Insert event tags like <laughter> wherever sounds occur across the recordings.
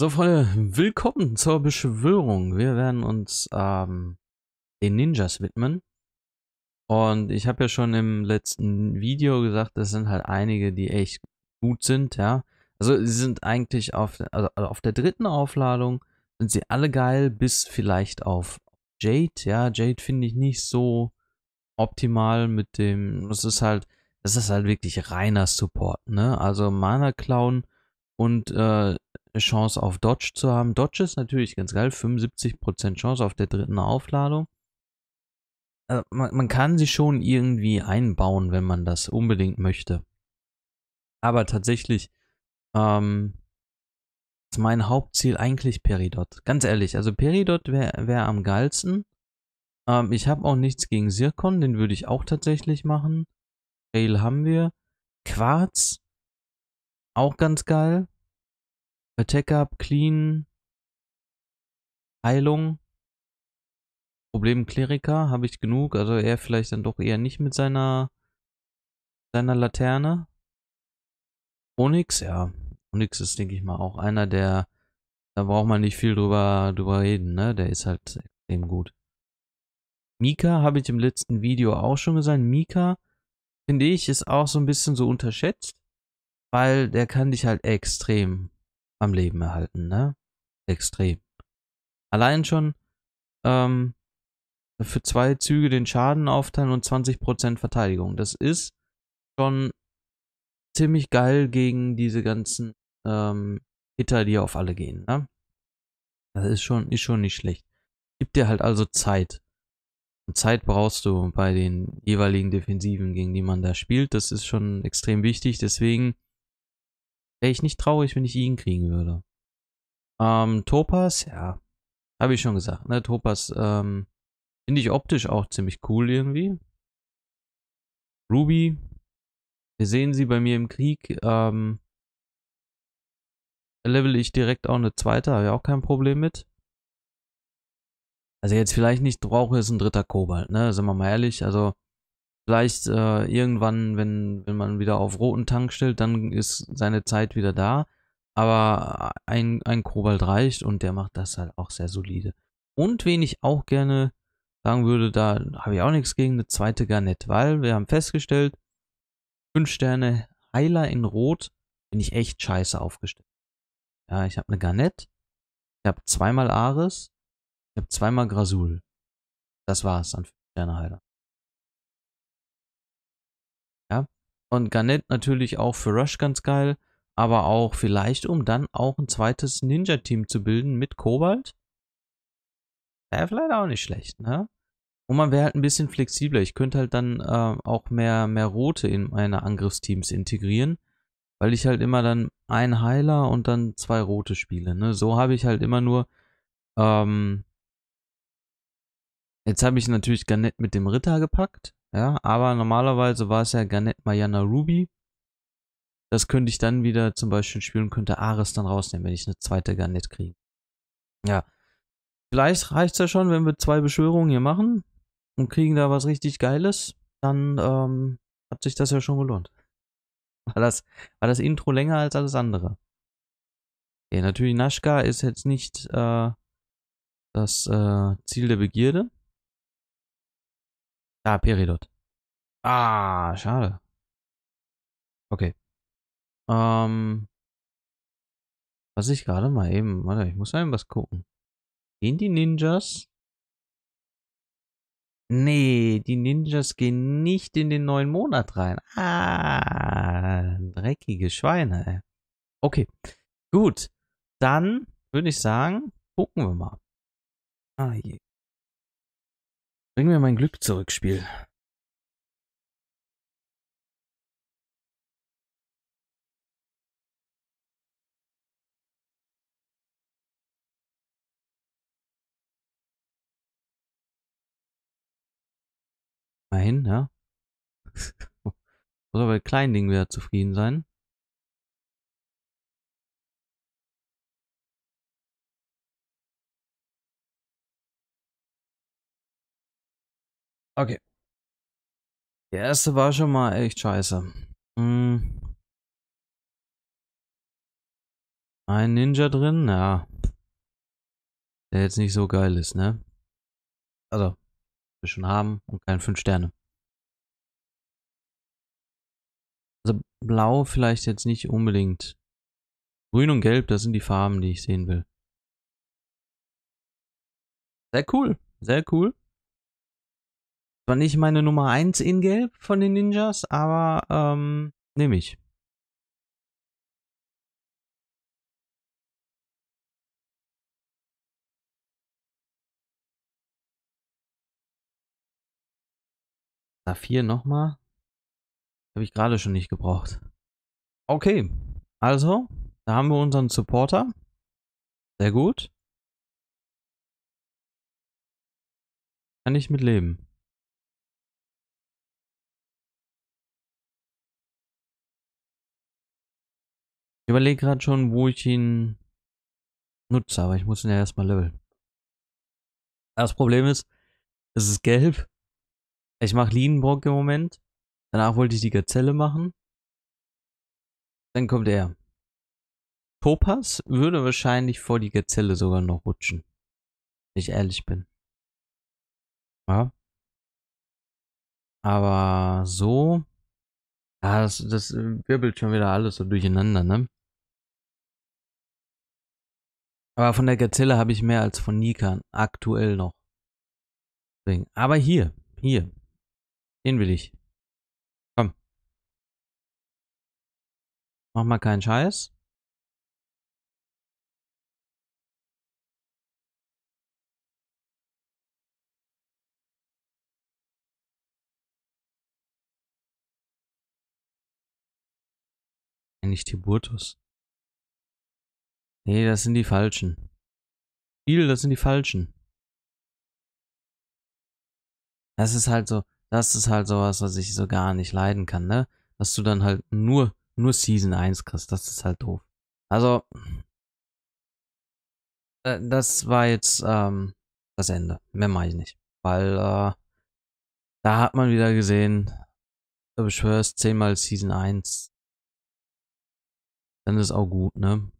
So Freunde, willkommen zur Beschwörung. Wir werden uns ähm, den Ninjas widmen. Und ich habe ja schon im letzten Video gesagt, es sind halt einige, die echt gut sind, ja. Also sie sind eigentlich auf, also, also auf der dritten Aufladung sind sie alle geil, bis vielleicht auf Jade. Ja, Jade finde ich nicht so optimal mit dem, es ist halt, es ist halt wirklich reiner Support, ne. Also Mana clown und äh, Chance auf Dodge zu haben. Dodge ist natürlich ganz geil, 75% Chance auf der dritten Aufladung. Äh, man, man, kann sie schon irgendwie einbauen, wenn man das unbedingt möchte. Aber tatsächlich ähm, ist mein Hauptziel eigentlich Peridot. Ganz ehrlich, also Peridot wäre wär am geilsten. Ähm, ich habe auch nichts gegen Zirkon, den würde ich auch tatsächlich machen. Rail haben wir. Quarz, auch ganz geil. Attack-Up, Clean, Heilung. Problem Kleriker habe ich genug, also er vielleicht dann doch eher nicht mit seiner seiner Laterne. Onyx, ja. Onyx ist, denke ich mal, auch einer der, da braucht man nicht viel drüber, drüber reden, ne? Der ist halt extrem gut. Mika habe ich im letzten Video auch schon gesagt. Mika, finde ich, ist auch so ein bisschen so unterschätzt, weil der kann dich halt extrem am Leben erhalten, ne? Extrem. Allein schon ähm, für zwei Züge den Schaden aufteilen und 20% Verteidigung. Das ist schon ziemlich geil gegen diese ganzen ähm, Hitter, die auf alle gehen, ne? Das ist schon, ist schon nicht schlecht. Gibt dir halt also Zeit. Und Zeit brauchst du bei den jeweiligen Defensiven, gegen die man da spielt. Das ist schon extrem wichtig. Deswegen Wäre ich nicht traurig, wenn ich ihn kriegen würde. Ähm, Topaz, ja. Habe ich schon gesagt, ne? Topaz, ähm, finde ich optisch auch ziemlich cool irgendwie. Ruby, wir sehen sie bei mir im Krieg, ähm, level ich direkt auch eine zweite, habe ich auch kein Problem mit. Also jetzt vielleicht nicht brauche ist ein dritter Kobalt, ne? Sind wir mal ehrlich, also Vielleicht äh, irgendwann, wenn, wenn man wieder auf roten Tank stellt, dann ist seine Zeit wieder da. Aber ein, ein Kobalt reicht und der macht das halt auch sehr solide. Und wen ich auch gerne sagen würde, da habe ich auch nichts gegen, eine zweite Garnett, weil wir haben festgestellt, 5 Sterne Heiler in Rot bin ich echt scheiße aufgestellt. Ja, ich habe eine Garnett, ich habe zweimal Ares, ich habe zweimal Grasul. Das war's an 5 Sterne Heiler. Und Garnet natürlich auch für Rush ganz geil, aber auch vielleicht, um dann auch ein zweites Ninja-Team zu bilden mit Kobalt. Wäre vielleicht auch nicht schlecht, ne? Und man wäre halt ein bisschen flexibler. Ich könnte halt dann äh, auch mehr, mehr Rote in meine Angriffsteams integrieren, weil ich halt immer dann ein Heiler und dann zwei Rote spiele. Ne? So habe ich halt immer nur ähm, Jetzt habe ich natürlich Garnett mit dem Ritter gepackt. Ja, aber normalerweise war es ja Garnet Mariana Ruby. Das könnte ich dann wieder zum Beispiel spielen könnte Ares dann rausnehmen, wenn ich eine zweite Garnet kriege. Ja. Vielleicht reicht es ja schon, wenn wir zwei Beschwörungen hier machen und kriegen da was richtig Geiles. Dann ähm, hat sich das ja schon gelohnt. War das, war das Intro länger als alles andere. Okay, natürlich, Naschka ist jetzt nicht äh, das äh, Ziel der Begierde. Ah, Peridot. Ah, schade. Okay. Ähm, was ich gerade mal eben, warte, ich muss mal eben was gucken. Gehen die Ninjas? Nee, die Ninjas gehen nicht in den neuen Monat rein. Ah, dreckige Schweine. Ey. Okay, gut. Dann würde ich sagen, gucken wir mal. Ah, hier Bring mir mein Glück zurück, Spiel. Immerhin, ja. Muss <laughs> aber mit kleinen Dingen wieder zufrieden sein. Okay. Der erste war schon mal echt scheiße. Hm. Ein Ninja drin, ja. Der jetzt nicht so geil ist, ne? Also, wir schon haben und kein 5 Sterne. Also blau vielleicht jetzt nicht unbedingt. Grün und gelb, das sind die Farben, die ich sehen will. Sehr cool, sehr cool. War nicht meine Nummer 1 in Gelb von den Ninjas, aber ähm, nehme ich. Saphir nochmal. Habe ich gerade schon nicht gebraucht. Okay, also, da haben wir unseren Supporter. Sehr gut. Kann ich mit leben. Ich überlege gerade schon, wo ich ihn nutze, aber ich muss ihn ja erstmal leveln. Das Problem ist, es ist gelb. Ich mache Lienbrock im Moment. Danach wollte ich die Gazelle machen. Dann kommt er. Topaz würde wahrscheinlich vor die Gazelle sogar noch rutschen. Wenn ich ehrlich bin. Ja. Aber so. Ja, das, das wirbelt schon wieder alles so durcheinander, ne? Aber von der Gazelle habe ich mehr als von Nikan. Aktuell noch. Aber hier. Hier. Den will ich. Komm. Mach mal keinen Scheiß. Eigentlich Tiburtus. Nee, das sind die Falschen. Viel, das sind die Falschen. Das ist halt so, das ist halt sowas, was ich so gar nicht leiden kann, ne? Dass du dann halt nur, nur Season 1 kriegst, das ist halt doof. Also, äh, das war jetzt ähm, das Ende. Mehr mache ich nicht. Weil äh, da hat man wieder gesehen, du beschwörst zehnmal Season 1. Dann ist auch gut, ne?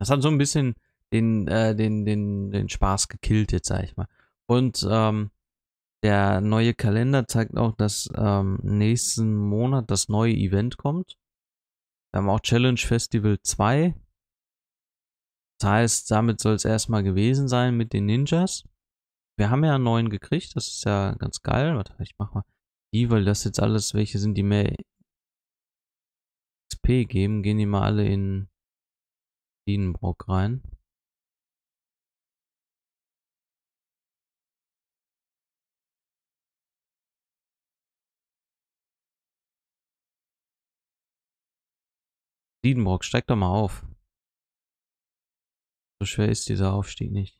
Das hat so ein bisschen den, äh, den, den, den Spaß gekillt jetzt, sag ich mal. Und ähm, der neue Kalender zeigt auch, dass ähm, nächsten Monat das neue Event kommt. Wir haben auch Challenge Festival 2. Das heißt, damit soll es erstmal gewesen sein mit den Ninjas. Wir haben ja einen neuen gekriegt, das ist ja ganz geil. Warte, ich mach mal die, weil das jetzt alles welche sind, die mehr XP geben. Gehen die mal alle in siebenbrock rein Siedenbrock, steig doch mal auf. So schwer ist dieser Aufstieg nicht.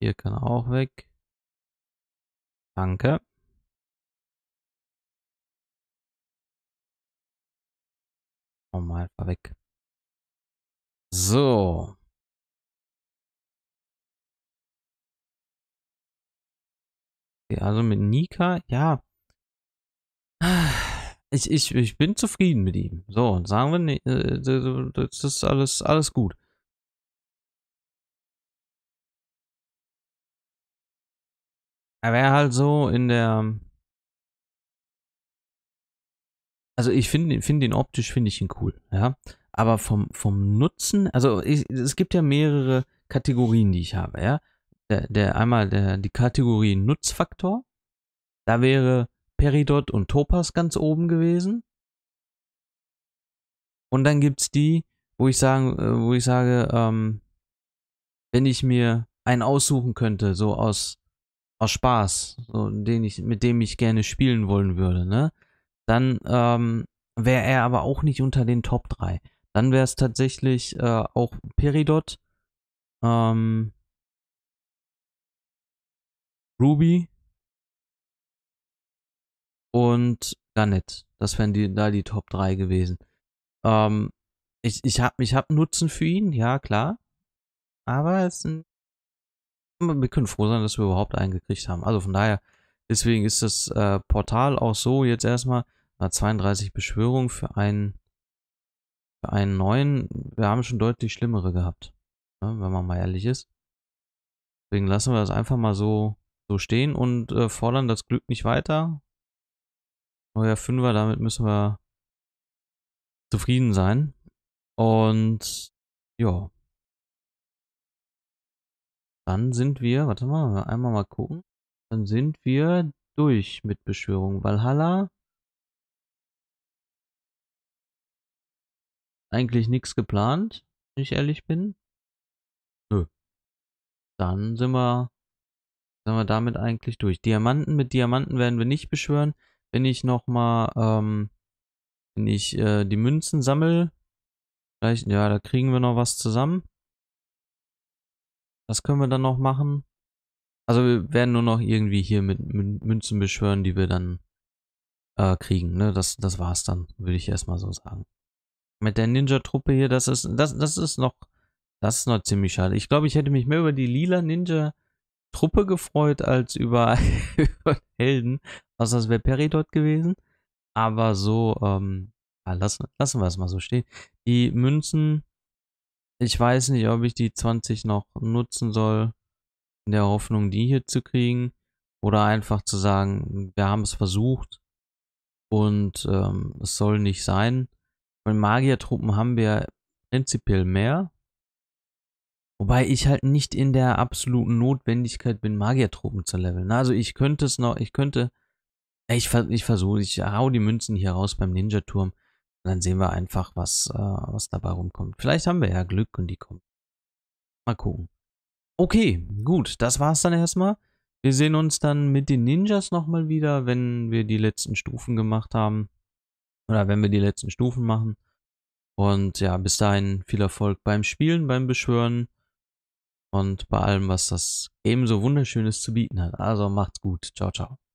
Hier kann er auch weg. Danke. mal weg. So. Okay, also mit Nika, ja. Ich, ich, ich bin zufrieden mit ihm. So, und sagen wir, nee, äh, das ist alles, alles gut. Er wäre halt so in der also ich finde find den optisch, finde ich ihn cool, ja. Aber vom, vom Nutzen, also ich, es gibt ja mehrere Kategorien, die ich habe, ja. Der, der einmal der, die Kategorie Nutzfaktor, da wäre Peridot und Topaz ganz oben gewesen. Und dann gibt es die, wo ich sagen, äh, wo ich sage, ähm, wenn ich mir einen aussuchen könnte, so aus, aus Spaß, so, den ich, mit dem ich gerne spielen wollen würde, ne? dann ähm, wäre er aber auch nicht unter den Top 3. Dann wäre es tatsächlich äh, auch Peridot, ähm, Ruby und Garnet. Das wären die, da die Top 3 gewesen. Ähm, ich ich habe ich hab Nutzen für ihn, ja klar. Aber es sind, wir können froh sein, dass wir überhaupt einen gekriegt haben. Also von daher, deswegen ist das äh, Portal auch so jetzt erstmal 32 Beschwörungen für einen, für einen neuen. Wir haben schon deutlich schlimmere gehabt, ne, wenn man mal ehrlich ist. Deswegen lassen wir das einfach mal so, so stehen und äh, fordern das Glück nicht weiter. Neuer Fünfer, damit müssen wir zufrieden sein. Und ja. Dann sind wir, warte mal, einmal mal gucken. Dann sind wir durch mit Beschwörung. Valhalla eigentlich nichts geplant, wenn ich ehrlich bin. Nö. Dann sind wir, sind wir damit eigentlich durch. Diamanten, mit Diamanten werden wir nicht beschwören. Wenn ich nochmal, ähm, wenn ich äh, die Münzen sammle, vielleicht, ja, da kriegen wir noch was zusammen. Das können wir dann noch machen. Also wir werden nur noch irgendwie hier mit, Münzen beschwören, die wir dann äh, kriegen. Ne? Das, das war's dann, würde ich erstmal so sagen. Mit der Ninja-Truppe hier, das ist, das, das ist noch, das ist noch ziemlich schade. Ich glaube, ich hätte mich mehr über die lila Ninja-Truppe gefreut, als über, <laughs> über Helden. Außer das wäre Perry dort gewesen. Aber so, ähm, ja, lassen, lassen wir es mal so stehen. Die Münzen, ich weiß nicht, ob ich die 20 noch nutzen soll, in der Hoffnung, die hier zu kriegen. Oder einfach zu sagen, wir haben es versucht und ähm, es soll nicht sein. Von Magiertruppen haben wir prinzipiell mehr. Wobei ich halt nicht in der absoluten Notwendigkeit bin, Magiertruppen zu leveln. Also ich könnte es noch, ich könnte, ich, ich versuche, ich hau die Münzen hier raus beim Ninja-Turm. Dann sehen wir einfach, was, äh, was dabei rumkommt. Vielleicht haben wir ja Glück und die kommen. Mal gucken. Okay, gut, das war's dann erstmal. Wir sehen uns dann mit den Ninjas nochmal wieder, wenn wir die letzten Stufen gemacht haben oder wenn wir die letzten Stufen machen. Und ja, bis dahin viel Erfolg beim Spielen, beim Beschwören und bei allem, was das so wunderschönes zu bieten hat. Also macht's gut. Ciao, ciao.